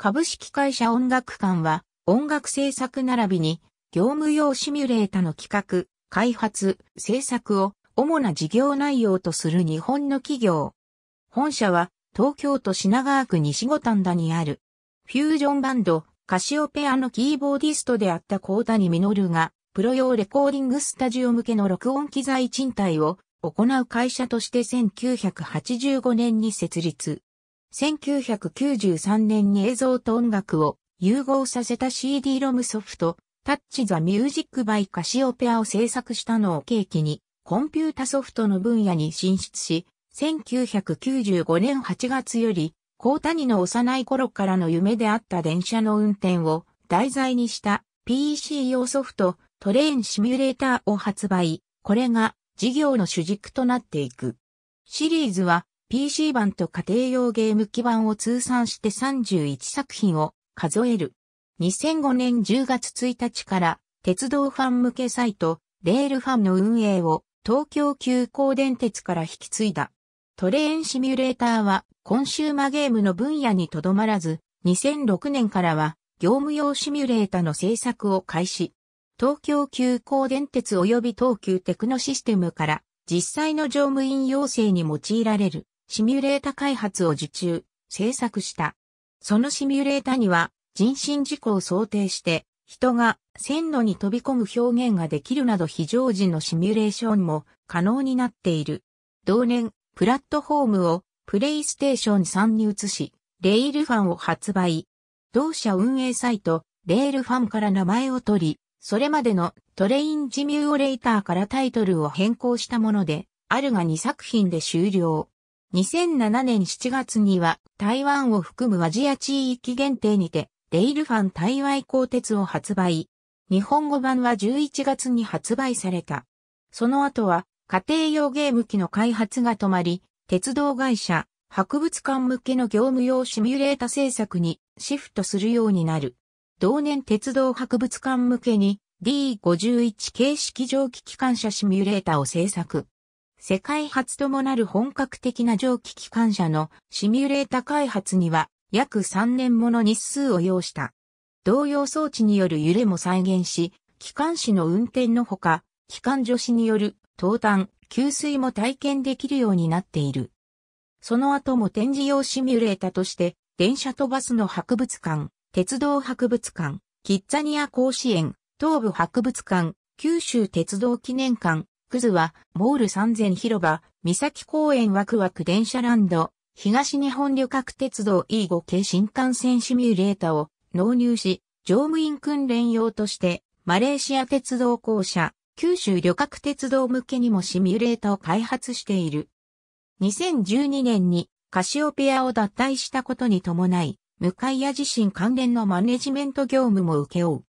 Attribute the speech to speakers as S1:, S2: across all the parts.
S1: 株式会社音楽館は、音楽制作並びに、業務用シミュレータの企画、開発、制作を主な事業内容とする日本の企業。本社は東京都品川区西五反田にあるフュージョンバンドカシオペアのキーボーディストであった高谷実がプロ用レコーディングスタジオ向けの録音機材賃貸を行う会社として1985年に設立。1993年に映像と音楽を融合させた c d ロムソフト、タッチ・ザ・ミュージック・バイ・カシオペアを制作したのを契機に、コンピュータソフトの分野に進出し、1995年8月より、高谷の幼い頃からの夢であった電車の運転を題材にした PC 用ソフト、トレインシミュレーターを発売。これが事業の主軸となっていく。シリーズは PC 版と家庭用ゲーム機版を通算して31作品を数える。2005年10月1日から鉄道ファン向けサイト、レールファンの運営を東京急行電鉄から引き継いだ。トレーンシミュレーターはコンシューマゲームの分野にとどまらず、2006年からは業務用シミュレータの制作を開始。東京急行電鉄及び東急テクノシステムから実際の乗務員要請に用いられるシミュレータ開発を受注、制作した。そのシミュレータには人身事故を想定して人が線路に飛び込む表現ができるなど非常時のシミュレーションも可能になっている。同年、プラットフォームをプレイステーション3に移し、レイルファンを発売。同社運営サイト、レールファンから名前を取り、それまでのトレインジミューレーターからタイトルを変更したもので、あるが2作品で終了。2007年7月には台湾を含むアジア地域限定にてレイルファン台湾鋼鉄を発売。日本語版は11月に発売された。その後は家庭用ゲーム機の開発が止まり、鉄道会社、博物館向けの業務用シミュレータ制作にシフトするようになる。同年鉄道博物館向けに D51 形式蒸気機関車シミュレータを制作。世界初ともなる本格的な蒸気機関車のシミュレータ開発には約3年もの日数を要した。同様装置による揺れも再現し、機関士の運転のほか、機関助士による投炭、給水も体験できるようになっている。その後も展示用シミュレータとして、電車とバスの博物館、鉄道博物館、キッザニア甲子園、東部博物館、九州鉄道記念館、クズは、モール3000広場、三崎公園ワクワク電車ランド、東日本旅客鉄道 E5 系新幹線シミュレータを納入し、乗務員訓練用として、マレーシア鉄道公社、九州旅客鉄道向けにもシミュレータを開発している。2012年にカシオペアを脱退したことに伴い、向谷自身関連のマネジメント業務も受け負う。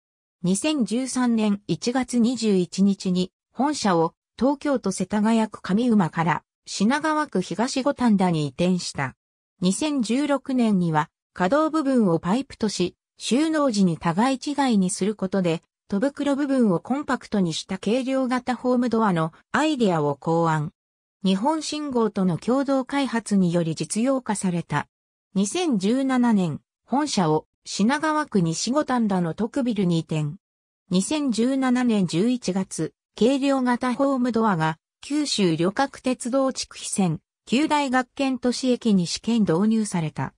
S1: 2013年1月21日に本社を東京都世田谷区上馬から品川区東五反田に移転した。2016年には可動部分をパイプとし、収納時に互い違いにすることで、戸袋部分をコンパクトにした軽量型ホームドアのアイデアを考案。日本信号との共同開発により実用化された。2017年、本社を品川区西五反田の特ビルに移転。2017年11月、軽量型ホームドアが九州旅客鉄道地区非線、九大学研都市駅に試験導入された。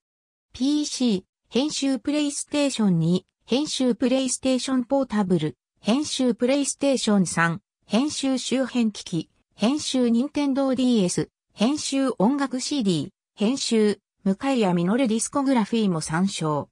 S1: PC、編集プレイステーション2、編集プレイステーションポータブル、編集プレイステーション3、編集周辺機器、編集任天堂 DS、編集音楽 CD、編集、向谷実ディスコグラフィーも参照。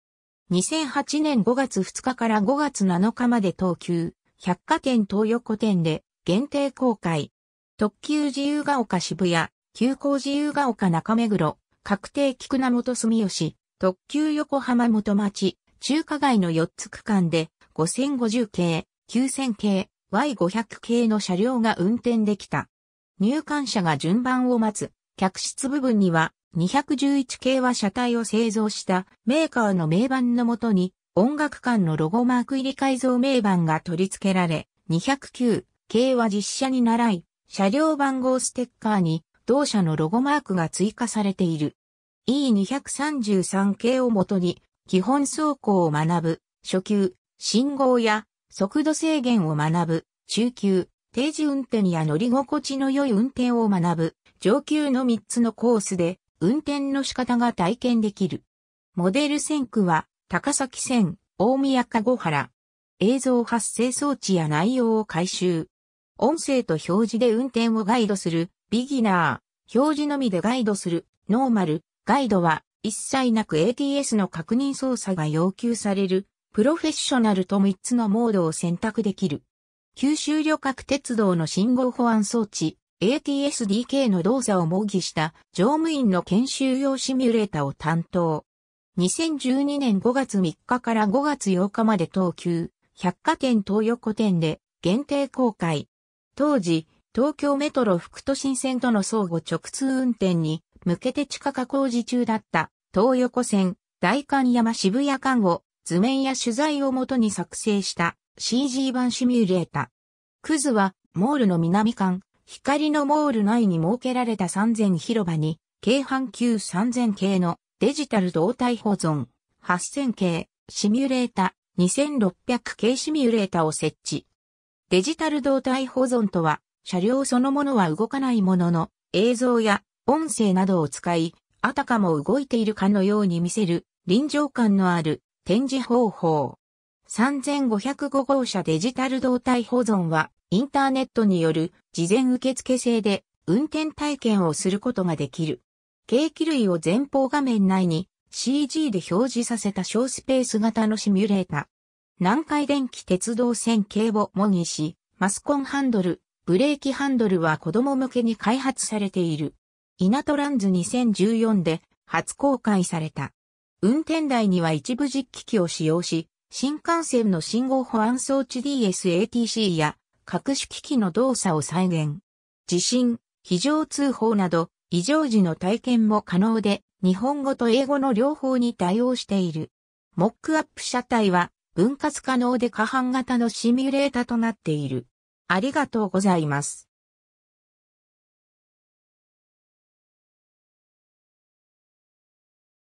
S1: 2008年5月2日から5月7日まで投球。百貨店東横店で限定公開。特急自由が丘渋谷、急行自由が丘中目黒、確定菊名元住吉、特急横浜元町、中華街の4つ区間で5050系、9000系、Y500 系の車両が運転できた。入館者が順番を待つ、客室部分には211系は車体を製造したメーカーの名板のもとに音楽館のロゴマーク入り改造名板が取り付けられ、209系は実車に習い、車両番号ステッカーに同社のロゴマークが追加されている。E233 系をもとに、基本走行を学ぶ、初級、信号や速度制限を学ぶ、中級、定時運転や乗り心地の良い運転を学ぶ、上級の3つのコースで、運転の仕方が体験できる。モデル1000区は、高崎線、大宮かご原。映像発生装置や内容を回収。音声と表示で運転をガイドする、ビギナー。表示のみでガイドする、ノーマル。ガイドは、一切なく ATS の確認操作が要求される、プロフェッショナルと3つのモードを選択できる。九州旅客鉄道の信号保安装置、ATSDK の動作を模擬した乗務員の研修用シミュレータを担当。2012年5月3日から5月8日まで東急、百貨店東横店で限定公開。当時、東京メトロ副都心線との相互直通運転に向けて地下化工事中だった東横線、大観山渋谷間を図面や取材をもとに作成した CG 版シミュレータ。クズはモールの南間、光のモール内に設けられた3000広場に、京阪急3000系のデジタル動態保存、8000系、シミュレータ、2600系シミュレータを設置。デジタル動態保存とは、車両そのものは動かないものの、映像や音声などを使い、あたかも動いているかのように見せる、臨場感のある展示方法。3505号車デジタル動態保存は、インターネットによる事前受付制で運転体験をすることができる。計器類を前方画面内に CG で表示させた小スペース型のシミュレータ。南海電気鉄道線系を模擬し、マスコンハンドル、ブレーキハンドルは子供向けに開発されている。イナトランズ2014で初公開された。運転台には一部実機器を使用し、新幹線の信号保安装置 DSATC や各種機器の動作を再現。地震、非常通報など異常時の体験も可能で、日本語と英語の両方に対応している。モックアップ車体は分割可能で可搬型のシミュレータとなっている。ありがとうございます。